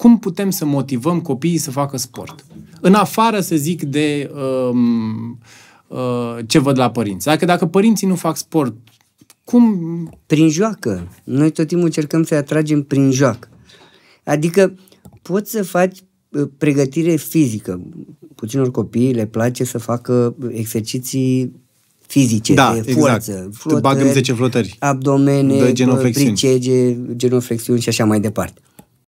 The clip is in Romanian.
cum putem să motivăm copiii să facă sport? În afară, să zic, de um, uh, ce văd la părinți. Dacă, dacă părinții nu fac sport, cum... Prin joacă. Noi tot timpul încercăm să-i atragem prin joacă. Adică poți să faci uh, pregătire fizică. Puținor copii le place să facă exerciții fizice, da, de exact. forță. Exact. Flotări, Bagăm 10 flotări. Abdomene, genoflexiuni. pricege, genoflexiuni și așa mai departe.